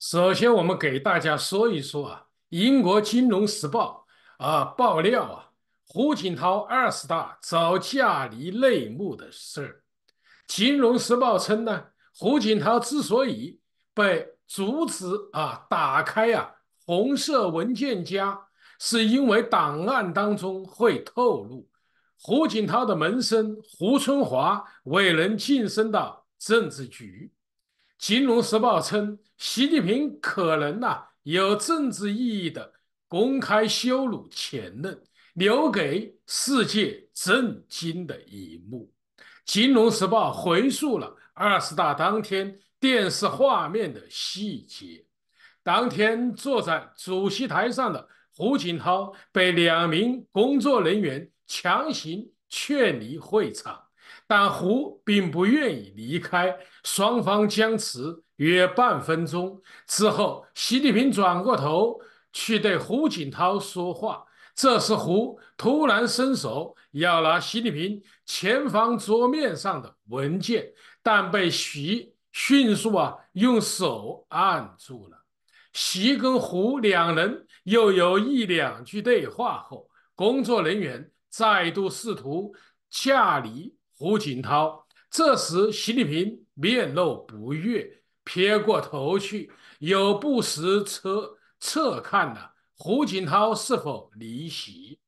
首先，我们给大家说一说啊，英国《金融时报》啊爆料啊，胡锦涛二十大早驾离内幕的事儿。《金融时报》称呢，胡锦涛之所以被阻止啊打开啊红色文件夹，是因为档案当中会透露胡锦涛的门生胡春华未能晋升到政治局。《金融时报》称，习近平可能呐有政治意义的公开羞辱前任，留给世界震惊的一幕。《金融时报》回溯了二十大当天电视画面的细节，当天坐在主席台上的胡锦涛被两名工作人员强行劝离会场。但胡并不愿意离开，双方僵持约半分钟之后，习近平转过头去对胡锦涛说话。这时，胡突然伸手要拿习近平前方桌面上的文件，但被徐迅速啊用手按住了。徐跟胡两人又有一两句对话后，工作人员再度试图架离。胡锦涛这时，习近平面露不悦，撇过头去，有不时侧侧看了胡锦涛是否离席。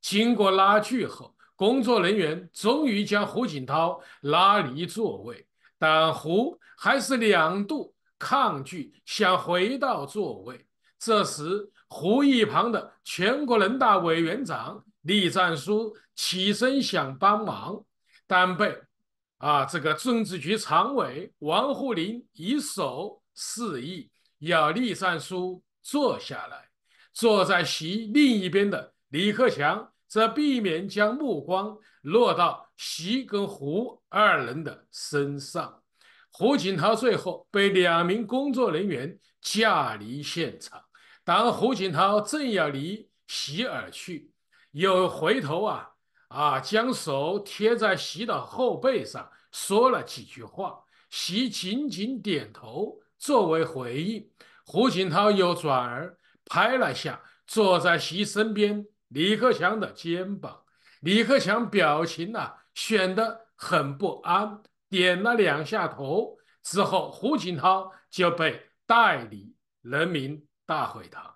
经过拉锯后，工作人员终于将胡锦涛拉离座位，但胡还是两度抗拒，想回到座位。这时，胡一旁的全国人大委员长栗战书起身想帮忙。单被啊！这个政治局常委王沪宁以手示意要栗战书坐下来，坐在席另一边的李克强则避免将目光落到席跟胡二人的身上。胡锦涛最后被两名工作人员架离现场。当胡锦涛正要离席而去，又回头啊。啊，将手贴在习的后背上，说了几句话。习紧紧点头作为回应。胡锦涛又转而拍了下坐在习身边李克强的肩膀。李克强表情啊，显得很不安，点了两下头之后，胡锦涛就被带离人民大会堂，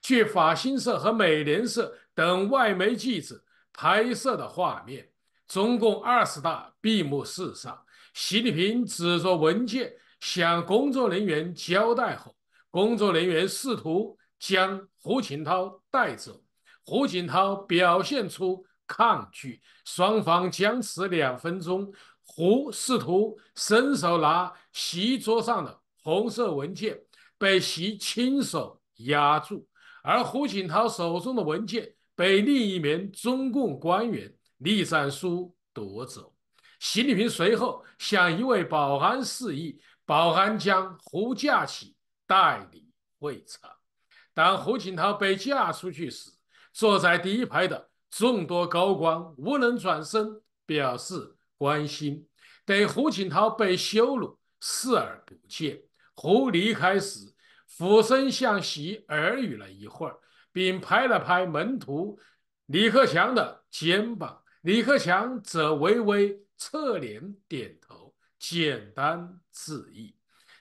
据法新社和美联社等外媒记者。拍摄的画面，中共二十大闭幕式上，习近平指着文件向工作人员交代后，工作人员试图将胡锦涛带走，胡锦涛表现出抗拒，双方僵持两分钟，胡试图伸手拿席桌上的红色文件，被席亲手压住，而胡锦涛手中的文件。被另一名中共官员栗战书夺走。习近平随后向一位保安示意，保安将胡架起带离会场。当胡锦涛被架出去时，坐在第一排的众多高官无人转身表示关心，对胡锦涛被羞辱视而不见。胡离开时，俯身向习耳语了一会儿。并拍了拍门徒李克强的肩膀，李克强则微微侧脸点头，简单致意。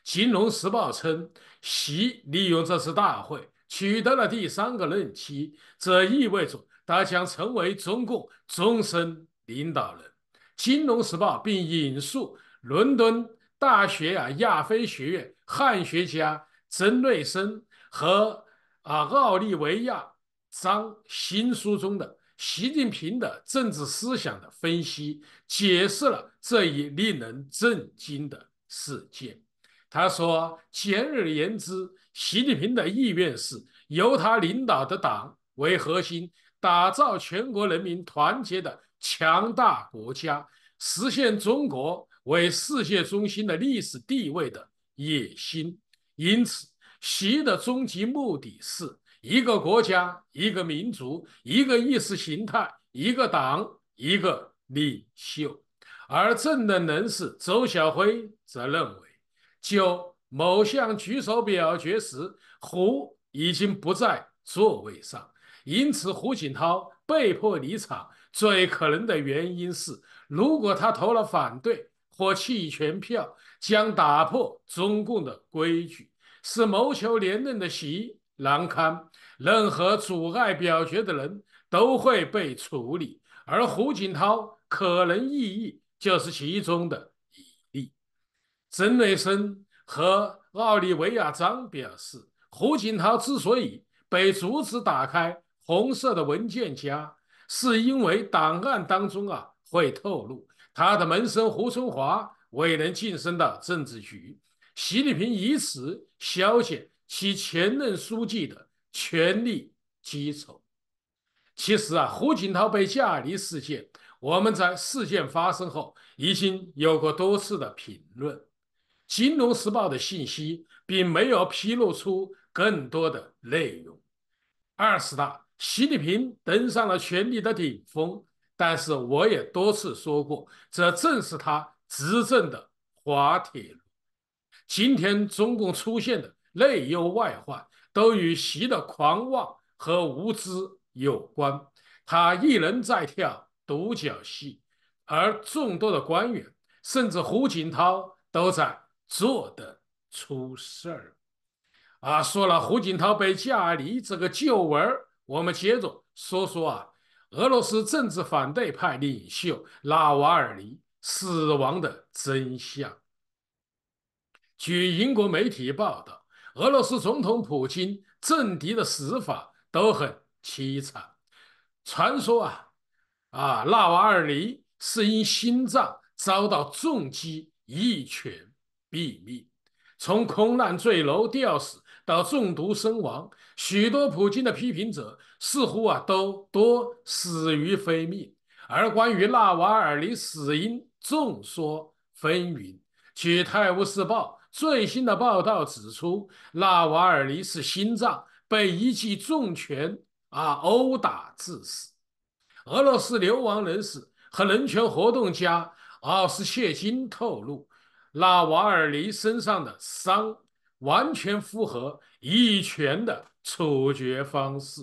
《金融时报》称，习利用这次大会取得了第三个任期，这意味着他将成为中共终身领导人。《金融时报》并引述伦敦大学啊亚非学院汉学家曾瑞生和。啊，奥利维亚张新书中的习近平的政治思想的分析，解释了这一令人震惊的事件。他说：“简而言之，习近平的意愿是由他领导的党为核心，打造全国人民团结的强大国家，实现中国为世界中心的历史地位的野心。因此。”习的终极目的是一个国家、一个民族、一个意识形态、一个党、一个领袖。而政能人士周晓辉则认为，就某项举手表决时，胡已经不在座位上，因此胡锦涛被迫离场。最可能的原因是，如果他投了反对或弃权票，将打破中共的规矩。是谋求连任的席难堪。任何阻碍表决的人都会被处理，而胡锦涛可能异议就是其中的一例。曾瑞生和奥利维亚·张表示，胡锦涛之所以被阻止打开红色的文件夹，是因为档案当中啊会透露他的门生胡春华未能晋升到政治局，习近平以此。消减其前任书记的权力基础。其实啊，胡锦涛被架离事件，我们在事件发生后已经有过多次的评论。《金融时报》的信息并没有披露出更多的内容。二十大，习近平登上了权力的顶峰，但是我也多次说过，这正是他执政的滑铁。今天中共出现的内忧外患，都与习的狂妄和无知有关。他一人在跳独角戏，而众多的官员，甚至胡锦涛都在做的出事儿。啊，说了胡锦涛被架离这个旧闻，我们接着说说啊，俄罗斯政治反对派领袖拉瓦尔尼死亡的真相。据英国媒体报道，俄罗斯总统普京政敌的死法都很凄惨。传说啊，啊纳瓦尔尼是因心脏遭到重击一拳毙命，从空难坠楼吊死到中毒身亡，许多普京的批评者似乎啊都多死于非命。而关于纳瓦尔尼死因，众说纷纭。据《泰晤士报》。最新的报道指出，纳瓦尔尼是心脏被一记重拳啊殴打致死。俄罗斯流亡人士和人权活动家奥斯切金透露，纳瓦尔尼身上的伤完全符合一拳的处决方式。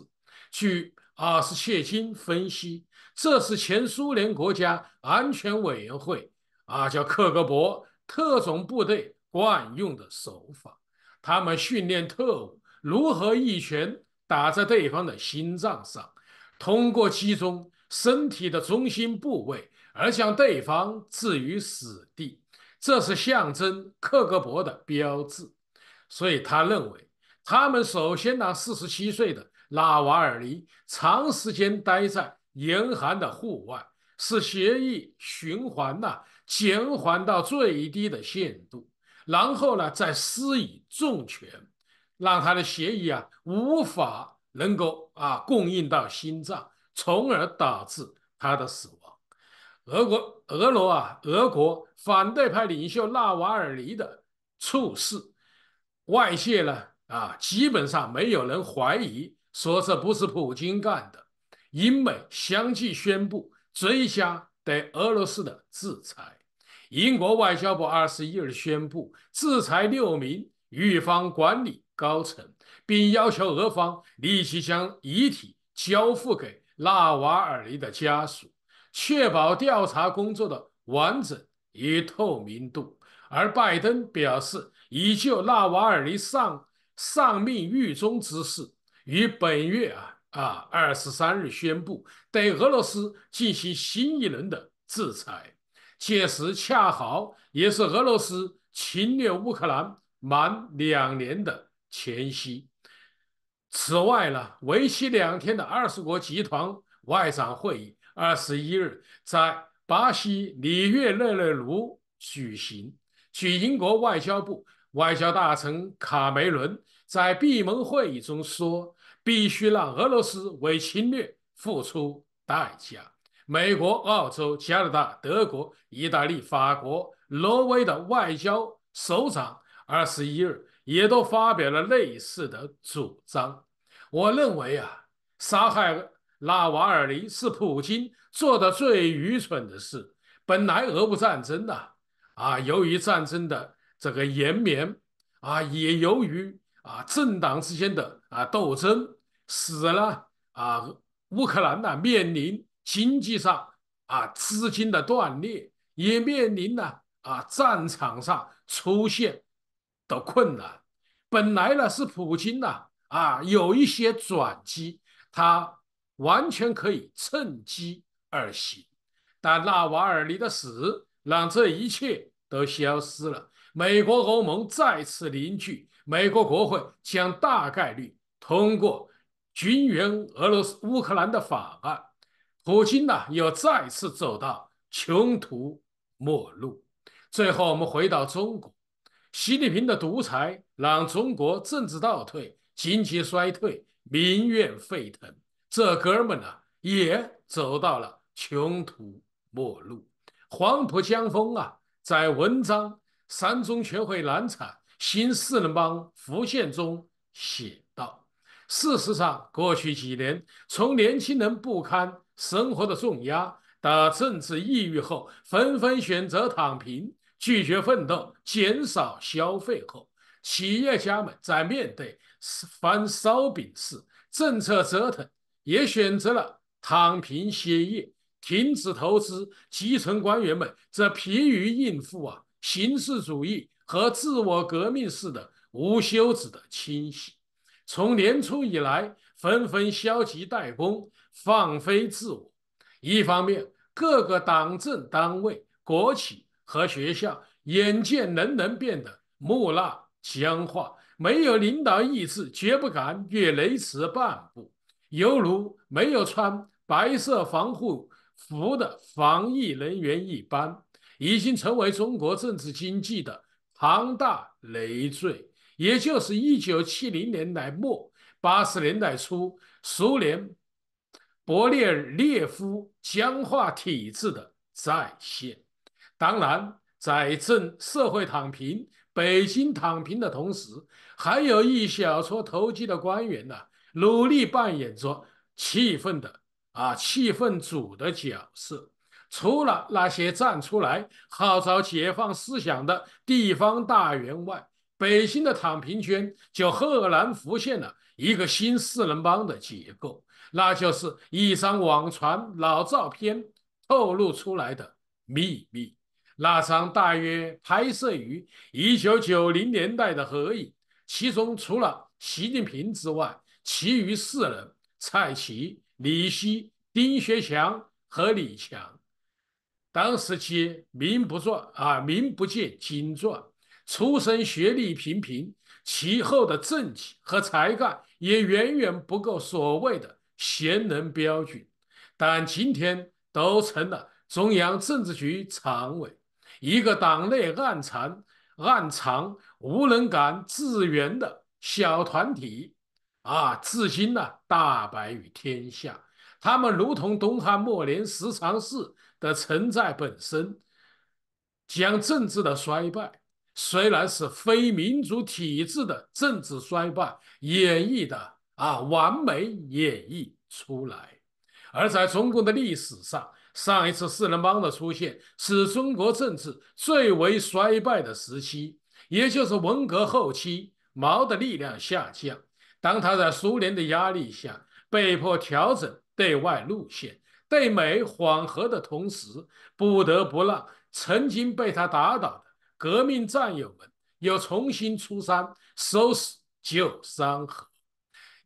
据奥斯切金分析，这是前苏联国家安全委员会啊，叫克格勃特种部队。惯用的手法，他们训练特务如何一拳打在对方的心脏上，通过击中身体的中心部位而将对方置于死地。这是象征克格勃的标志。所以他认为，他们首先让47岁的拉瓦尔尼长时间待在严寒的户外，使血液循环呐，减缓到最低的限度。然后呢，再施以重拳，让他的血液啊无法能够啊供应到心脏，从而导致他的死亡。俄国、俄罗啊，俄国反对派领袖纳瓦尔尼的猝事，外界呢啊基本上没有人怀疑说这不是普京干的。英美相继宣布追加对俄罗斯的制裁。英国外交部二十一日宣布制裁六名狱方管理高层，并要求俄方立即将遗体交付给纳瓦尔尼的家属，确保调查工作的完整与透明度。而拜登表示，已就纳瓦尔尼丧丧命狱中之事，于本月啊啊二十三日宣布对俄罗斯进行新一轮的制裁。届时恰好也是俄罗斯侵略乌克兰满两年的前夕。此外呢，为期两天的二十国集团外长会议，二十一日在巴西里约热内卢举行。据英国外交部外交大臣卡梅伦在闭门会议中说，必须让俄罗斯为侵略付出代价。美国、澳洲、加拿大、德国、意大利、法国、挪威的外交首长，二十一日也都发表了类似的主张。我认为啊，杀害拉瓦尔尼是普京做的最愚蠢的事。本来俄乌战争呐，啊，由于战争的这个延绵，啊，也由于啊政党之间的啊斗争，使呢啊乌克兰呐面临。经济上啊，资金的断裂也面临了啊，战场上出现的困难。本来呢是普京呐啊有一些转机，他完全可以趁机而行，但纳瓦尔尼的死让这一切都消失了。美国、欧盟再次凝聚，美国国会将大概率通过军援俄罗斯、乌克兰的法案。普京呐，又再次走到穷途末路。最后，我们回到中国，习近平的独裁让中国政治倒退、经济衰退、民怨沸腾。这哥们儿呢，也走到了穷途末路。黄浦江风啊，在文章《三中全会难产，新四人帮浮现》中写道：“事实上，过去几年，从年轻人不堪。”生活的重压，打政治抑郁后，纷纷选择躺平，拒绝奋斗，减少消费后，企业家们在面对翻烧饼式政策折腾，也选择了躺平歇业，停止投资。基层官员们则疲于应付啊形式主义和自我革命式的无休止的清洗。从年初以来，纷纷消极怠工。放飞自我，一方面，各个党政单位、国企和学校眼见人人变得木讷僵化，没有领导意志，绝不敢越雷池半步，犹如没有穿白色防护服的防疫人员一般，已经成为中国政治经济的庞大累赘。也就是一九七零年代末、八十年代初，苏联。博列列夫僵化体制的再现。当然，在政社会躺平、北京躺平的同时，还有一小撮投机的官员呢，努力扮演着气愤的啊气愤主的角色。除了那些站出来号召解放思想的地方大员外，北京的躺平圈就赫然浮现了一个新四人帮的结构。那就是一张网传老照片透露出来的秘密。那张大约拍摄于一九九零年代的合影，其中除了习近平之外，其余四人：蔡奇、李希、丁学强和李强。当时其名不传啊，名不见经传，出身学历平平，其后的政绩和才干也远远不够所谓的。贤能标准，但今天都成了中央政治局常委，一个党内暗藏、暗藏无人敢自圆的小团体啊！至今呢，大白于天下。他们如同东汉末年十常侍的存在本身，将政治的衰败，虽然是非民主体制的政治衰败，演绎的。啊，完美演绎出来。而在中共的历史上，上一次四人帮的出现是中国政治最为衰败的时期，也就是文革后期，毛的力量下降。当他在苏联的压力下被迫调整对外路线，对美缓和的同时，不得不让曾经被他打倒的革命战友们又重新出山，收拾旧山河。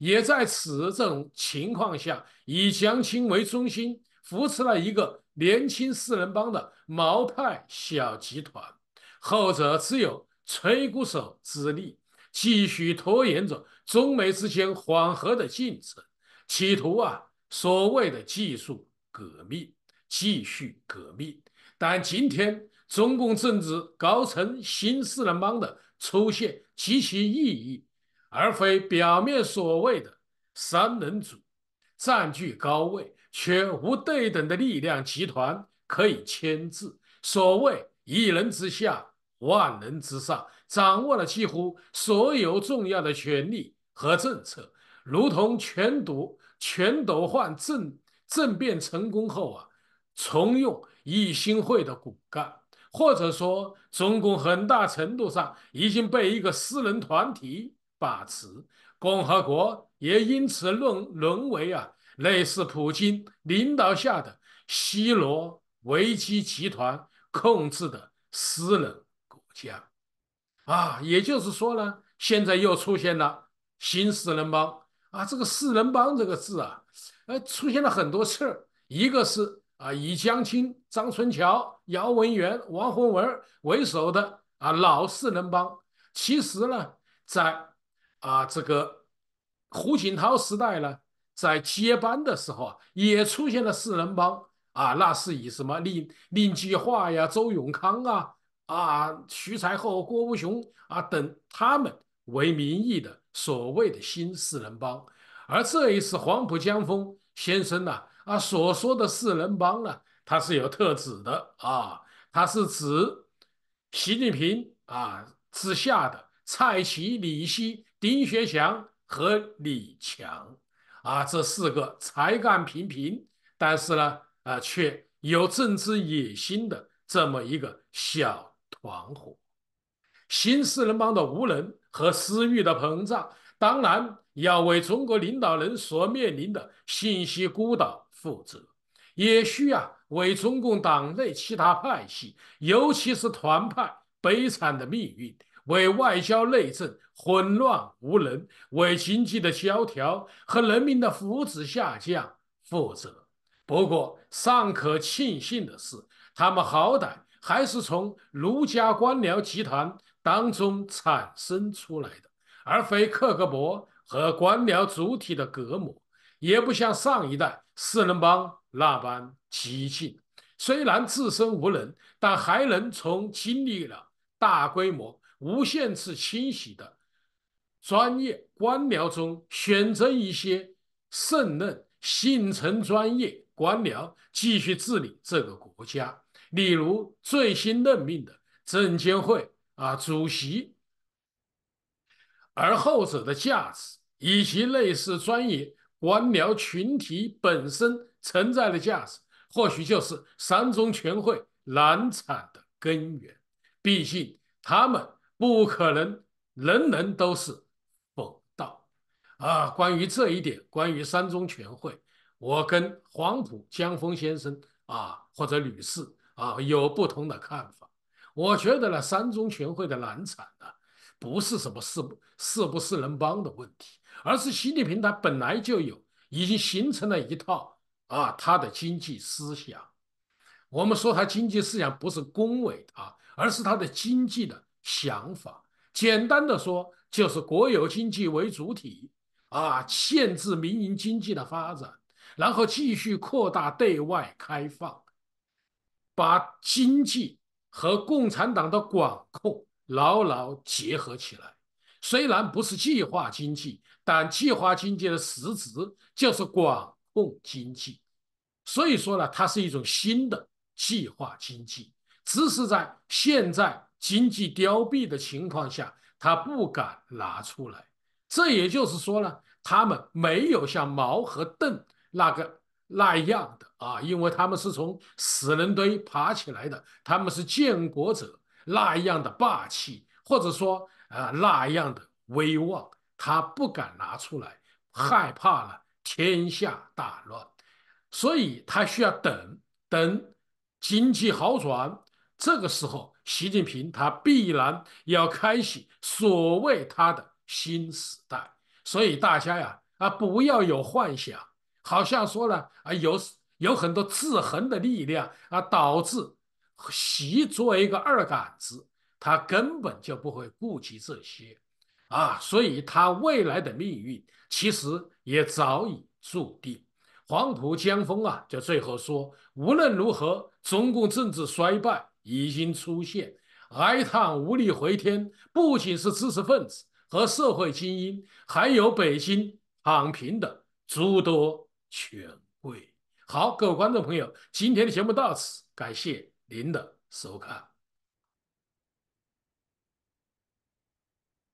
也在此这种情况下，以江青为中心扶持了一个年轻四人帮的毛派小集团，后者只有吹鼓手之力，继续拖延着中美之间缓和的进程，企图啊所谓的技术革命继续革命。但今天中共政治高层新四人帮的出现及其意义。而非表面所谓的三人组占据高位，却无对等的力量集团可以牵制。所谓一人之下，万人之上，掌握了几乎所有重要的权利和政策，如同全斗全斗焕政政变成功后啊，重用一心会的骨干，或者说，中共很大程度上已经被一个私人团体。把持共和国也因此沦沦为啊类似普京领导下的西罗维基集团控制的私人国家，啊，也就是说呢，现在又出现了新四人帮啊，这个四人帮这个字啊，呃，出现了很多次一个是啊以江青、张春桥、姚文元、王洪文为首的啊老四人帮，其实呢在啊，这个胡锦涛时代呢，在接班的时候啊，也出现了四人帮啊，那是以什么令令计划呀、周永康啊、啊徐才厚、郭伯雄啊等他们为名义的所谓的“新四人帮”，而这一次黄浦江峰先生呢啊所说的“四人帮”呢，他是有特指的啊，他是指习近平啊之下的蔡奇、李希。丁学祥和李强啊，这四个才干平平，但是呢，啊，却有政治野心的这么一个小团伙。新四人帮的无能和私欲的膨胀，当然要为中国领导人所面临的信息孤岛负责，也需要为中共党内其他派系，尤其是团派悲惨的命运。为外交内政混乱无能，为经济的萧条和人民的福祉下降负责。不过尚可庆幸的是，他们好歹还是从儒家官僚集团当中产生出来的，而非克格勃和官僚主体的隔膜，也不像上一代四人帮那般激进。虽然自身无能，但还能从经历了大规模。无限次清洗的专业官僚中，选择一些胜任、信诚专业官僚继续治理这个国家，例如最新任命的证监会啊主席。而后者的价值，以及类似专业官僚群体本身存在的价值，或许就是三中全会难产的根源。毕竟他们。不可能，人人都是不道啊。关于这一点，关于三中全会，我跟黄埔江峰先生啊或者吕士啊有不同的看法。我觉得呢，三中全会的难产呢，不是什么是是不是能帮的问题，而是习近平他本来就有，已经形成了一套啊他的经济思想。我们说他经济思想不是恭维他，而是他的经济的。想法简单的说，就是国有经济为主体，啊，限制民营经济的发展，然后继续扩大对外开放，把经济和共产党的管控牢牢结合起来。虽然不是计划经济，但计划经济的实质就是管控经济，所以说呢，它是一种新的计划经济，只是在现在。经济凋敝的情况下，他不敢拿出来。这也就是说呢，他们没有像毛和邓那个那样的啊，因为他们是从死人堆爬起来的，他们是建国者那样的霸气，或者说啊那样的威望，他不敢拿出来，害怕了天下大乱，所以他需要等，等经济好转，这个时候。习近平他必然要开启所谓他的新时代，所以大家呀啊不要有幻想，好像说呢啊有有很多制衡的力量啊导致习作为一个二杆子，他根本就不会顾及这些啊，所以他未来的命运其实也早已注定。黄浦江峰啊，就最后说，无论如何，中共政治衰败。已经出现哀叹无力回天，不仅是知识分子和社会精英，还有北京躺平的诸多权贵。好，各位观众朋友，今天的节目到此，感谢您的收看。